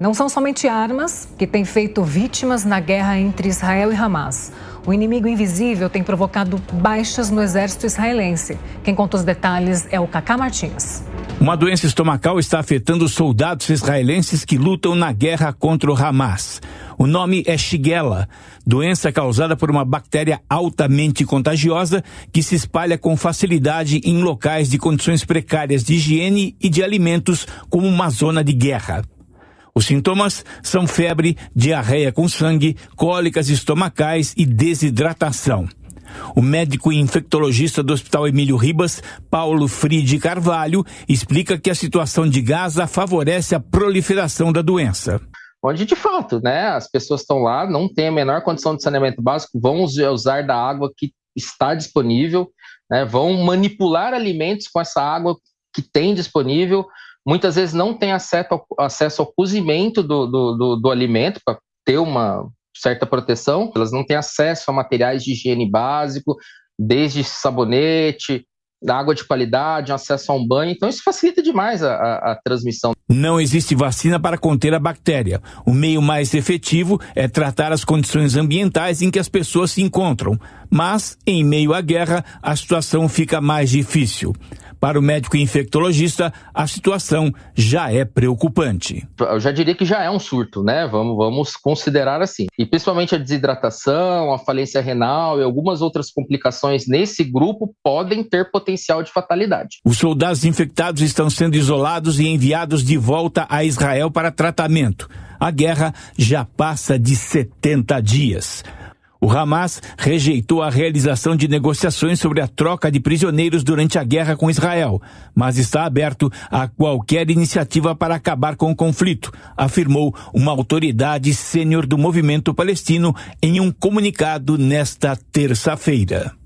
Não são somente armas que têm feito vítimas na guerra entre Israel e Hamas. O inimigo invisível tem provocado baixas no exército israelense. Quem conta os detalhes é o Cacá Martins. Uma doença estomacal está afetando soldados israelenses que lutam na guerra contra o Hamas. O nome é Shigella, doença causada por uma bactéria altamente contagiosa que se espalha com facilidade em locais de condições precárias de higiene e de alimentos, como uma zona de guerra. Os sintomas são febre, diarreia com sangue, cólicas estomacais e desidratação. O médico e infectologista do Hospital Emílio Ribas, Paulo Fride Carvalho, explica que a situação de Gaza favorece a proliferação da doença. Onde de fato, né, as pessoas estão lá, não têm a menor condição de saneamento básico, vão usar da água que está disponível, né, vão manipular alimentos com essa água que tem disponível, muitas vezes não tem acesso ao, acesso ao cozimento do, do, do, do alimento para ter uma certa proteção, elas não têm acesso a materiais de higiene básico, desde sabonete, da água de qualidade, acesso a um banho. Então, isso facilita demais a, a, a, transmissão. Não existe vacina para conter a bactéria. O meio mais efetivo é tratar as condições ambientais em que as pessoas se encontram. Mas, em meio à guerra, a situação fica mais difícil. Para o médico infectologista, a situação já é preocupante. Eu já diria que já é um surto, né? Vamos, vamos considerar assim. E principalmente a desidratação, a falência renal e algumas outras complicações nesse grupo podem ter potencial potencial de fatalidade. Os soldados infectados estão sendo isolados e enviados de volta a Israel para tratamento. A guerra já passa de 70 dias. O Hamas rejeitou a realização de negociações sobre a troca de prisioneiros durante a guerra com Israel, mas está aberto a qualquer iniciativa para acabar com o conflito, afirmou uma autoridade sênior do movimento palestino em um comunicado nesta terça-feira.